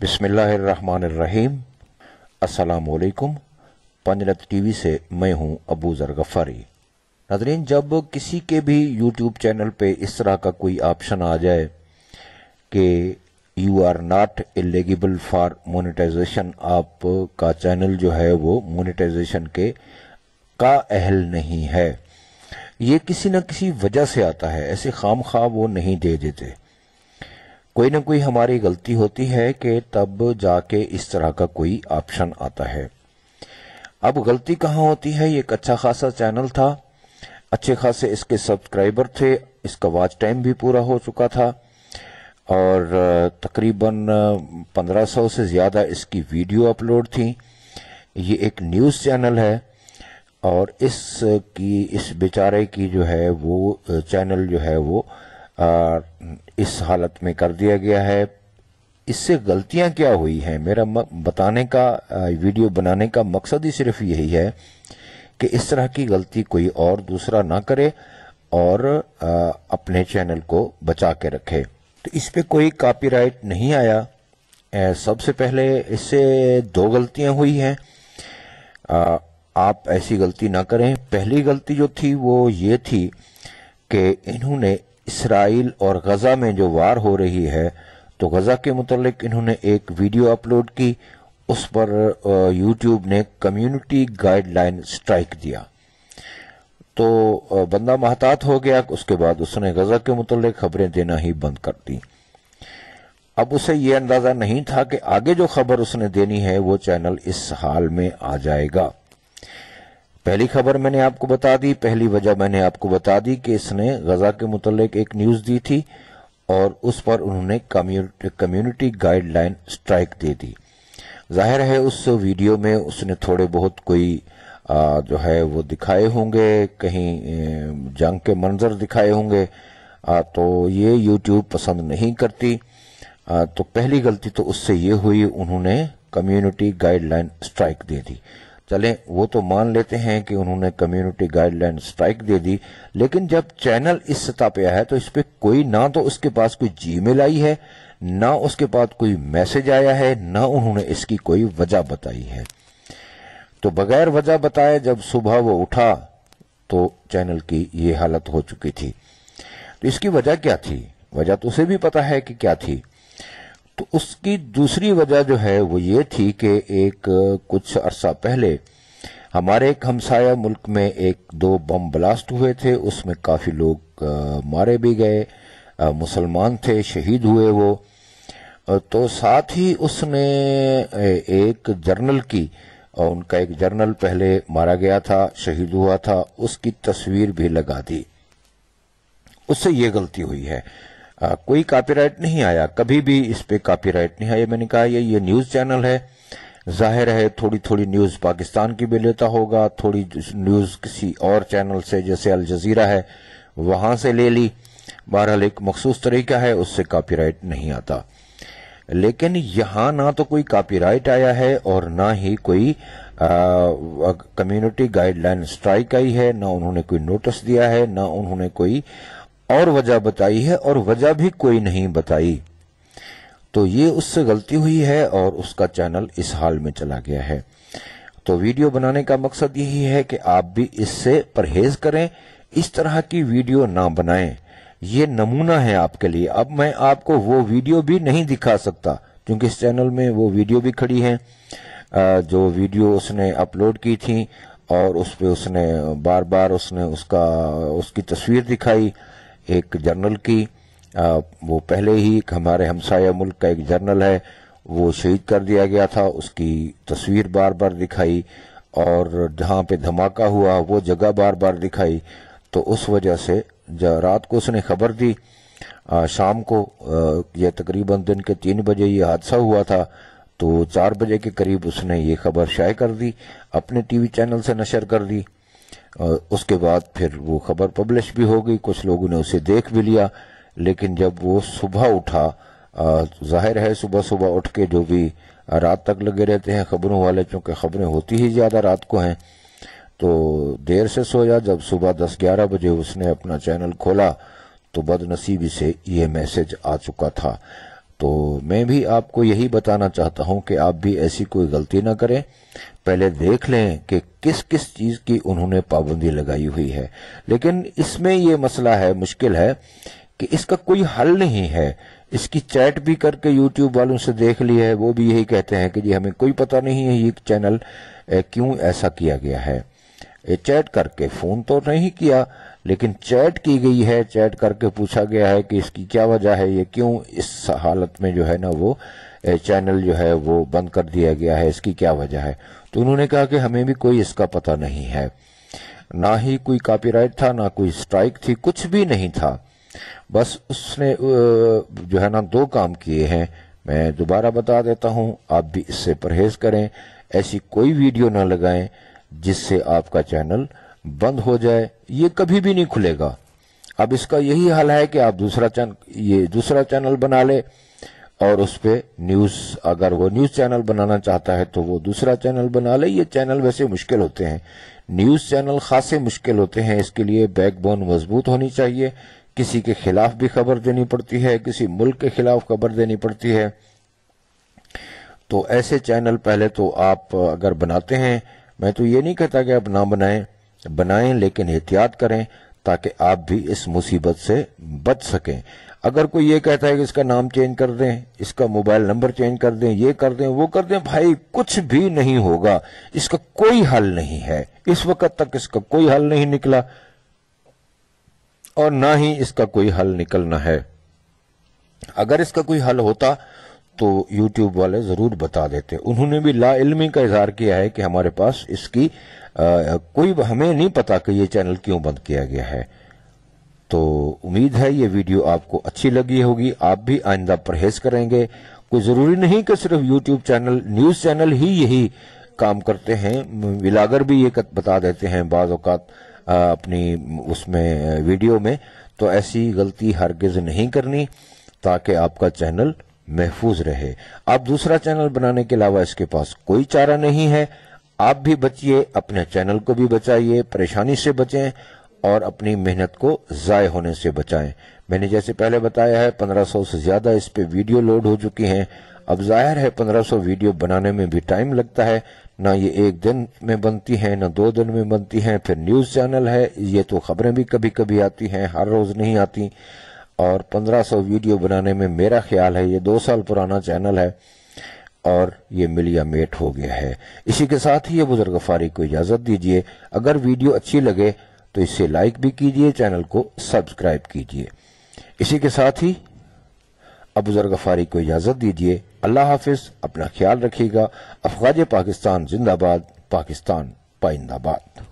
बिसमीम् असलकुम पंजरत टीवी से मैं हूं अबू ज़र गफ़ारी नदरीन जब किसी के भी यूट्यूब चैनल पे इस तरह का कोई ऑप्शन आ जाए कि you are not eligible for monetisation आपका चैनल जो है वो मोनेटाइजेशन के का अहल नहीं है ये किसी न किसी वजह से आता है ऐसे खाम खा वो नहीं दे देते कोई ना कोई हमारी गलती होती है कि तब जाके इस तरह का कोई ऑप्शन आता है अब गलती कहाँ होती है ये एक अच्छा खासा चैनल था अच्छे खासे इसके सब्सक्राइबर थे इसका वॉच टाइम भी पूरा हो चुका था और तकरीबन 1500 से ज़्यादा इसकी वीडियो अपलोड थी ये एक न्यूज़ चैनल है और इस की इस बेचारे की जो है वो चैनल जो है वो इस हालत में कर दिया गया है इससे गलतियां क्या हुई हैं मेरा बताने का वीडियो बनाने का मकसद ही सिर्फ यही है कि इस तरह की गलती कोई और दूसरा ना करे और अपने चैनल को बचा के रखे तो इस पर कोई कॉपीराइट नहीं आया सबसे पहले इससे दो गलतियां हुई हैं आप ऐसी गलती ना करें पहली गलती जो थी वो ये थी कि इन्होंने इसराइल और गज़ा में जो वार हो रही है तो गज़ा के मुतालिक इन्होंने एक वीडियो अपलोड की उस पर यूट्यूब ने कम्युनिटी गाइडलाइन स्ट्राइक दिया तो बंदा महतात हो गया उसके बाद उसने गज़ा के मुतालिक खबरें देना ही बंद कर दी अब उसे ये अंदाज़ा नहीं था कि आगे जो खबर उसने देनी है वो चैनल इस हाल में आ जाएगा पहली खबर मैंने आपको बता दी पहली वजह मैंने आपको बता दी कि इसने गजा के मुतालिक एक न्यूज दी थी और उस पर उन्होंने कम्युनिटी गाइडलाइन स्ट्राइक दे दी जाहिर है उस वीडियो में उसने थोड़े बहुत कोई आ, जो है वो दिखाए होंगे कहीं जंग के मंजर दिखाए होंगे तो ये यूट्यूब पसंद नहीं करती आ, तो पहली गलती तो उससे ये हुई उन्होंने कम्युनिटी गाइडलाइन स्ट्राइक दे दी चलें वो तो मान लेते हैं कि उन्होंने कम्युनिटी गाइडलाइन स्ट्राइक दे दी लेकिन जब चैनल इस सतह पे आया है तो इस पर कोई ना तो उसके पास कोई जीमेल आई है ना उसके पास कोई मैसेज आया है ना उन्होंने इसकी कोई वजह बताई है तो बगैर वजह बताए जब सुबह वो उठा तो चैनल की ये हालत हो चुकी थी तो इसकी वजह क्या थी वजह तो उसे भी पता है कि क्या थी तो उसकी दूसरी वजह जो है वो ये थी कि एक कुछ अरसा पहले हमारे एक हमसाया मुल्क में एक दो बम ब्लास्ट हुए थे उसमें काफ़ी लोग मारे भी गए मुसलमान थे शहीद हुए वो तो साथ ही उसने एक जर्नल की और उनका एक जर्नल पहले मारा गया था शहीद हुआ था उसकी तस्वीर भी लगा दी उससे ये गलती हुई है आ, कोई कॉपीराइट नहीं आया कभी भी इस पे कॉपीराइट नहीं आया मैंने कहा ये ये न्यूज़ चैनल है जाहिर है थोड़ी थोड़ी न्यूज़ पाकिस्तान की भी लेता होगा थोड़ी न्यूज़ किसी और चैनल से जैसे अल जजीरा है वहां से ले ली बहरहाल एक मखसूस तरीका है उससे कॉपीराइट नहीं आता लेकिन यहाँ ना तो कोई कॉपीराइट आया है और ना ही कोई कम्युनिटी गाइडलाइन स्ट्राइक आई है ना उन्होंने कोई नोटिस दिया है ना उन्होंने कोई और वजह बताई है और वजह भी कोई नहीं बताई तो ये उससे गलती हुई है और उसका चैनल इस हाल में चला गया है तो वीडियो बनाने का मकसद यही है कि आप भी इससे परहेज करें इस तरह की वीडियो ना बनाएं ये नमूना है आपके लिए अब मैं आपको वो वीडियो भी नहीं दिखा सकता क्योंकि इस चैनल में वो वीडियो भी खड़ी है जो वीडियो उसने अपलोड की थी और उस पर उसने बार बार उसने उसका उसकी तस्वीर दिखाई एक जर्नल की आ, वो पहले ही हमारे हमसाया मुल्क का एक जर्नल है वो शहीद कर दिया गया था उसकी तस्वीर बार बार दिखाई और जहाँ पे धमाका हुआ वो जगह बार बार दिखाई तो उस वजह से रात को उसने खबर दी आ, शाम को यह तकरीबन दिन के तीन बजे ये हादसा हुआ था तो चार बजे के करीब उसने ये खबर शाये कर दी अपने टीवी चैनल से नशर कर दी और उसके बाद फिर वो खबर पब्लिश भी हो गई कुछ लोगों ने उसे देख भी लिया लेकिन जब वो सुबह उठा जाहिर है सुबह सुबह उठ के जो भी रात तक लगे रहते हैं खबरों वाले चूंकि खबरें होती ही ज़्यादा रात को हैं तो देर से सोया जब सुबह दस ग्यारह बजे उसने अपना चैनल खोला तो बदनसीबी से ये मैसेज आ चुका था तो मैं भी आपको यही बताना चाहता हूं कि आप भी ऐसी कोई गलती ना करें पहले देख लें कि किस किस चीज़ की उन्होंने पाबंदी लगाई हुई है लेकिन इसमें ये मसला है मुश्किल है कि इसका कोई हल नहीं है इसकी चैट भी करके यूट्यूब वालों से देख ली है वो भी यही कहते हैं कि जी हमें कोई पता नहीं है ये चैनल क्यों ऐसा किया गया है चैट करके फोन तो नहीं किया लेकिन चैट की गई है चैट करके पूछा गया है कि इसकी क्या वजह है ये क्यों इस हालत में जो है ना वो चैनल जो है वो बंद कर दिया गया है इसकी क्या वजह है तो उन्होंने कहा कि हमें भी कोई इसका पता नहीं है ना ही कोई कॉपीराइट था ना कोई स्ट्राइक थी कुछ भी नहीं था बस उसने जो है ना दो काम किए हैं मैं दोबारा बता देता हूं आप भी इससे परहेज करें ऐसी कोई वीडियो ना लगाएं जिससे आपका चैनल बंद हो जाए ये कभी भी नहीं खुलेगा अब इसका यही हाल है कि आप दूसरा चैन ये दूसरा चैनल बना ले और उस पर न्यूज अगर वो न्यूज चैनल बनाना चाहता है तो वो दूसरा चैनल बना ले ये चैनल वैसे मुश्किल होते हैं न्यूज चैनल खासे मुश्किल होते हैं इसके लिए बैकबोन मजबूत होनी चाहिए किसी के खिलाफ भी खबर देनी पड़ती है किसी मुल्क के खिलाफ खबर देनी पड़ती है तो ऐसे चैनल पहले तो आप अगर बनाते हैं मैं तो ये नहीं कहता कि आप ना बनाएं बनाएं लेकिन एहतियात करें ताकि आप भी इस मुसीबत से बच सकें अगर कोई ये कहता है कि इसका नाम चेंज कर दें इसका मोबाइल नंबर चेंज कर दें ये कर दें वो कर दें भाई कुछ भी नहीं होगा इसका कोई हल नहीं है इस वक्त तक इसका कोई हल नहीं निकला और ना ही इसका कोई हल निकलना है अगर इसका कोई हल होता तो यूट्यूब वाले ज़रूर बता देते उन्होंने भी ला इलमी का इजहार किया है कि हमारे पास इसकी आ, कोई हमें नहीं पता कि ये चैनल क्यों बंद किया गया है तो उम्मीद है ये वीडियो आपको अच्छी लगी होगी आप भी आइंदा परहेज करेंगे कोई ज़रूरी नहीं कि सिर्फ यूट्यूब चैनल न्यूज़ चैनल ही यही काम करते हैं विलागर भी ये बता देते हैं बाज़ अवकात अपनी उसमें वीडियो में तो ऐसी गलती हरगिज़ नहीं करनी ताकि आपका चैनल महफूज रहे आप दूसरा चैनल बनाने के अलावा इसके पास कोई चारा नहीं है आप भी बचिए अपने चैनल को भी बचाइए परेशानी से बचें और अपनी मेहनत को ज़ाय होने से बचाएं मैंने जैसे पहले बताया है 1500 से ज़्यादा इस पे वीडियो लोड हो चुकी हैं अब जाहिर है 1500 वीडियो बनाने में भी टाइम लगता है ना ये एक दिन में बनती हैं ना दो दिन में बनती हैं फिर न्यूज़ चैनल है ये तो खबरें भी कभी कभी आती हैं हर रोज़ नहीं आती और 1500 वीडियो बनाने में मेरा ख्याल है ये दो साल पुराना चैनल है और ये मिलिया मेट हो गया है इसी के साथ ही ये फारी को इजाजत दीजिए अगर वीडियो अच्छी लगे तो इसे लाइक भी कीजिए चैनल को सब्सक्राइब कीजिए इसी के साथ ही बुजुर्ग फारी को इजाजत दीजिए अल्लाह हाफिज अपना ख्याल रखिएगा अफगाज पाकिस्तान जिंदाबाद पाकिस्तान पाइंदाबाद